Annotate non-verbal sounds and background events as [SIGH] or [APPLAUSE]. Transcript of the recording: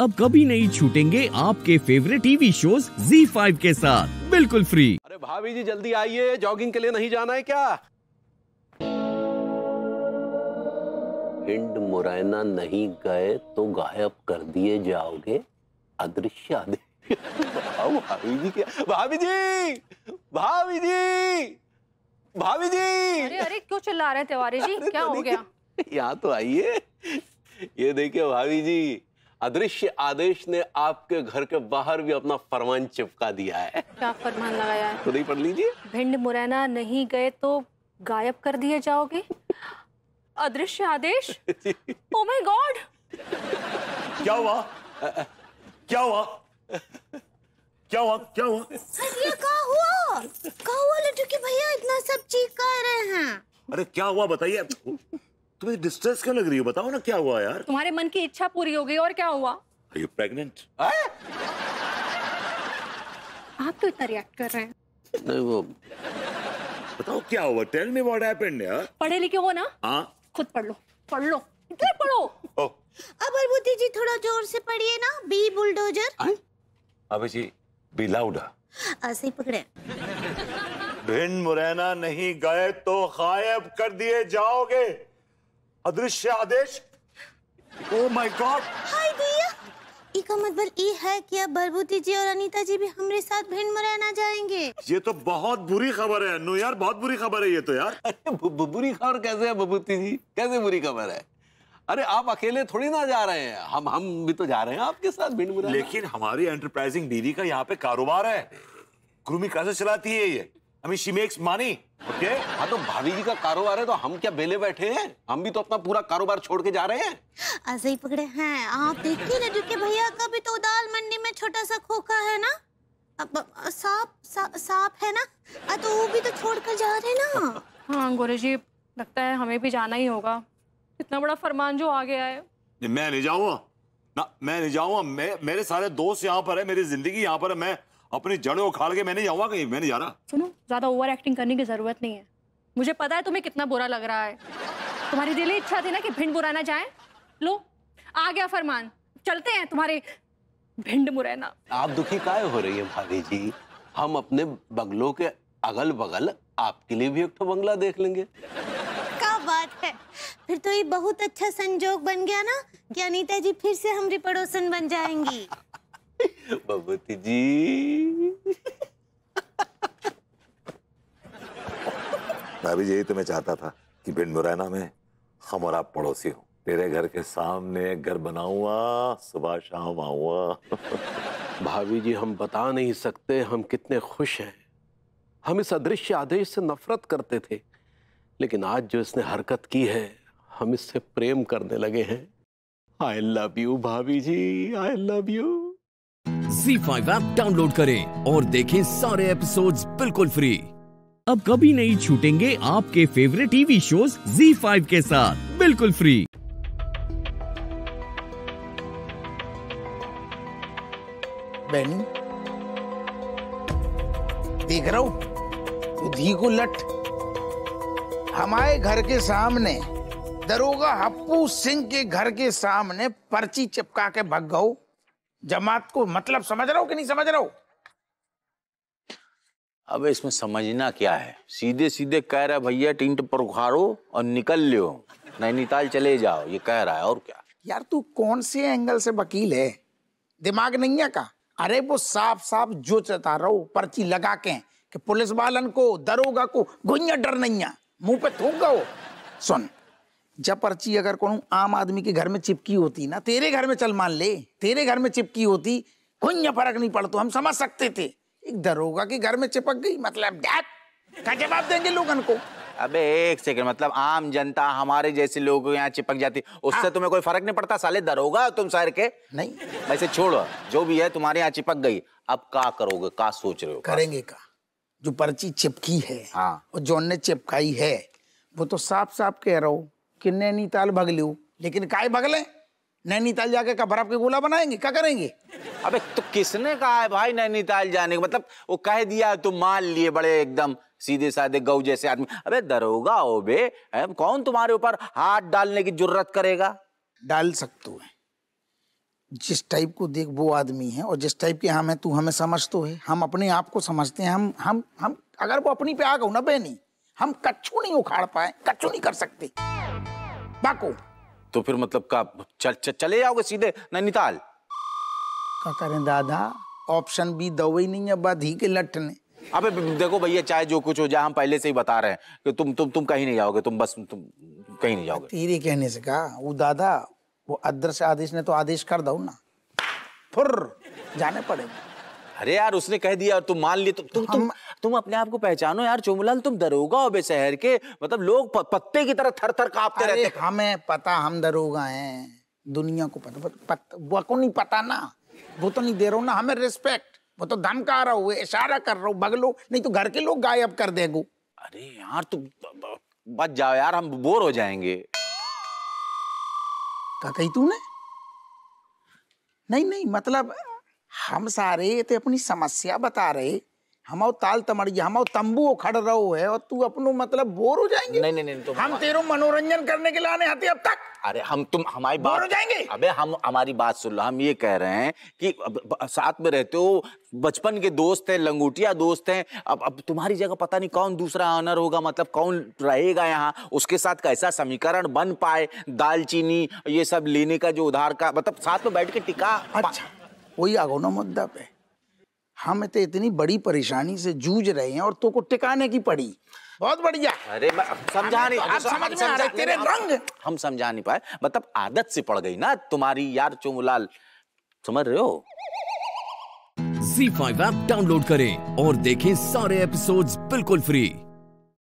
अब कभी नहीं छूटेंगे आपके फेवरेट टीवी शोज Z5 के साथ बिल्कुल फ्री अरे भाभी जी जल्दी आइए जॉगिंग के लिए नहीं जाना है क्या हिंड मुरैना नहीं गए तो गायब कर दिए जाओगे अदृश्य आदि भाभी जी क्या भाभी जी भाभी जी भाभी जी अरे अरे क्यों चिल्ला रहे तिवारी जी क्या हो गया यहाँ तो आइए ये देखिए भाभी जी अदृश्य आदेश ने आपके घर के बाहर भी अपना फरमान चिपका दिया है क्या फरमान लगाया है खुद ही पढ़ लीजिए भिंड मुरैना नहीं गए तो गायब कर दिए जाओगे अदृश्य आदेश ओ माय गॉड क्या हुआ क्या हुआ क्या हुआ क्या हुआ सर ये क्या हुआ क्या हुआ लड्डू के भैया इतना सब चीख कर रहे हैं अरे क्या हुआ बताइए तुम्हें डिस्ट्रेस क्यों लग रही हो बताओ ना क्या हुआ यार तुम्हारे मन की इच्छा पूरी हो गई और क्या हुआ Are you pregnant? आप तो इतना रिएक्ट कर रहे हैं नहीं वो बताओ क्या हुआ टेल मी व्हाट हैपेंड यार पढ़े लिखे हो ना हाँ खुद पढ़ लो पढ़ लो इतना पढ़ो अब अरबुद्धि जी थोड़ा जोर से पढ़िए ना बी बुलडोजर अबे जी बी लाउडा ऐसे ही पकड़े भिन मुरैना नहीं गए तो गायब कर दिए जाओगे अदृश्य आदेश ओ माय गॉड हाय भैया इका मतलब ये है कि अब बरबूती जी और अनीता जी भी हमारे साथ भिंड मुरैना जाएंगे ये तो बहुत बुरी खबर है अनु यार बहुत बुरी खबर है ये तो यार अरे बुरी खबर कैसे है बबूती जी कैसे बुरी खबर है अरे आप अकेले थोड़ी ना जा रहे हैं हम हम भी तो जा रहे हैं आपके साथ भिंड मुरैना लेकिन हमारी एंटरप्राइजिंग दीदी का यहाँ पे कारोबार है क्रूमी कैसे चलाती है ये I mean, she makes money. Okay? हाँ तो भाभी जी का कारोबार है तो हम क्या बेले बैठे हैं हम भी तो अपना पूरा कारोबार छोड़ के जा रहे हैं ऐसे ही पकड़े हैं आप देखिए ना क्योंकि भैया का भी तो दाल मंडी में छोटा सा खोखा है ना सांप सांप सा, है ना आ, हाँ, तो वो भी तो छोड़ कर जा रहे ना [LAUGHS] हाँ गोरे जी लगता है हमें भी जाना ही होगा इतना बड़ा फरमान जो आ गया है मैं नहीं जाऊँगा ना मैं नहीं जाऊँगा मैं मेरे सारे दोस्त यहाँ पर है मेरी जिंदगी यहाँ पर है मैं अपनी जड़ें उखाड़ के मैं नहीं जाऊंगा कहीं मैं नहीं जा रहा सुनो ज्यादा ओवर एक्टिंग करने की जरूरत नहीं है मुझे पता है तुम्हें कितना बुरा लग रहा है तुम्हारी दिली इच्छा थी ना कि भिंड मुरैना जाए लो आ गया फरमान चलते हैं तुम्हारे भिंड मुरैना आप दुखी काय हो रही है भाभी जी हम अपने बंगलों के अगल बगल आपके लिए भी एक तो बंगला देख लेंगे क्या बात है फिर तो ये बहुत अच्छा संजोग बन गया ना कि अनीता जी फिर से हमारी पड़ोसन बन जाएंगी भगवती जी तो मैं भी यही तुम्हें चाहता था कि बिन मुरैना में हम और आप पड़ोसी हो तेरे घर के सामने घर बनाऊंगा सुबह शाम आऊंगा भाभी जी हम बता नहीं सकते हम कितने खुश हैं हम इस अदृश्य आदेश से नफरत करते थे लेकिन आज जो इसने हरकत की है हम इससे प्रेम करने लगे हैं आई लव यू भाभी जी I love you Zee five app download करें और देखें सारे एपिसोड्स बिल्कुल फ्री अब कभी नहीं छूटेंगे आपके फेवरेट टीवी शोज फाइव के साथ बिल्कुल फ्री बेनी देख रहा हूँ धी को लट हमारे घर के सामने दरोगा हप्पू सिंह के घर के सामने पर्ची चिपका के भग गऊ जमात को मतलब समझ रहा हो कि नहीं समझ रहा हो अब इसमें समझना क्या है सीधे सीधे कह रहा है भैया टिंट पर उखाड़ो और निकल लियो नैनीताल चले जाओ ये कह रहा है और क्या यार तू कौन से एंगल से वकील है दिमाग नहीं है का अरे वो साफ साफ जो चता रहो पर्ची लगा के कि पुलिस वालन को दरोगा को गुइया डर नहीं है मुंह पे थूक गो सुन जब पर्ची अगर कोनो आम आदमी के घर में चिपकी होती ना तेरे घर में चल मान ले तेरे घर में चिपकी होती कोई फर्क नहीं पड़ता हम समझ सकते थे एक दरोगा के घर में चिपक गई मतलब क्या जवाब देंगे लोगन को अबे एक सेकंड मतलब आम जनता हमारे जैसे लोग यहाँ चिपक जाती उससे हाँ। तुम्हें कोई फर्क नहीं पड़ता साले दरोगा तुम शहर के नहीं वैसे छोड़ो जो भी है तुम्हारे यहाँ चिपक गई अब का करोगे का सोच रहे हो करेंगे का जो पर्ची चिपकी है हाँ और जो ने चिपकाई है वो तो साफ साफ कह रहा हो कि नैनीताल भगलू लेकिन काय ले नैनीताल जाके का बर्फ के गोला बनाएंगे क्या करेंगे अबे तो किसने कहा है भाई नैनीताल जाने का मतलब वो कह दिया तो मान लिए बड़े एकदम सीधे साधे गौ जैसे आदमी अबे दरोगा हो बे कौन तुम्हारे ऊपर हाथ डालने की जरूरत करेगा डाल सकते है जिस टाइप को देख वो आदमी है और जिस टाइप के हम है तू हमें समझ तो है हम अपने आप को समझते हैं हम हम हम अगर वो अपनी पे आ गो ना बेनी हम कच्छू नहीं उखाड़ पाए कच्छू नहीं कर सकते बाको तो फिर मतलब का चल, चल, चले जाओगे सीधे नैनीताल क्या करें दादा ऑप्शन बी दवाई नहीं है बधी के लटने अबे देखो भैया चाहे जो कुछ हो जाए हम पहले से ही बता रहे हैं कि तुम तुम तुम कहीं नहीं जाओगे तुम बस तुम कहीं नहीं जाओगे तेरे कहने से कहा वो दादा वो अदर से आदेश ने तो आदेश कर दो ना फुर जाने पड़ेगा अरे यार उसने कह दिया और तुम मान लिए तु, तुम तुम तुम अपने आप को पहचानो यार चोमलाल तुम दरोगा हो बे शहर के मतलब लोग प, पत्ते की तरह थर थर कांपते रहते हमें पता हम दरोगा हैं दुनिया को पता, पत, पत, वो को नहीं पता ना वो तो नहीं दे रहा ना हमें रिस्पेक्ट वो तो धमका रहा हूँ इशारा कर रहा हूँ बगलो नहीं तो घर के लोग गायब कर देगो अरे यार तुम बच जाओ यार हम बोर हो जाएंगे कही तूने नहीं नहीं मतलब हम सारे तो अपनी समस्या बता रहे हम ताल तमड़ी हम तंबू खड़ रहो है और तू अपनो मतलब बोर हो जाएंगे नहीं नहीं नहीं तो हम तेरो मनोरंजन करने के लिए आने आते अब तक अरे हम तुम हमारी बात हो जाएंगे अबे हम हमारी बात सुन लो हम ये कह रहे हैं कि साथ में रहते हो बचपन के दोस्त हैं लंगूटिया दोस्त हैं अब अब तुम्हारी जगह पता नहीं कौन दूसरा ऑनर होगा मतलब कौन रहेगा यहाँ उसके साथ कैसा समीकरण बन पाए दालचीनी ये सब लेने का जो उधार का मतलब साथ में बैठ के टिका अच्छा वही आगोनो मुद्दा पे हम तो इतनी बड़ी परेशानी से जूझ रहे हैं और तो को टिकाने की पड़ी बहुत बढ़िया अरे समझा नहीं तो आप समझ में आ रहे तेरे रंग हम समझा नहीं पाए मतलब आदत से पड़ गई ना तुम्हारी यार चोमुलाल समझ रहे हो जी फाइव ऐप डाउनलोड करें और देखें सारे एपिसोड्स बिल्कुल फ्री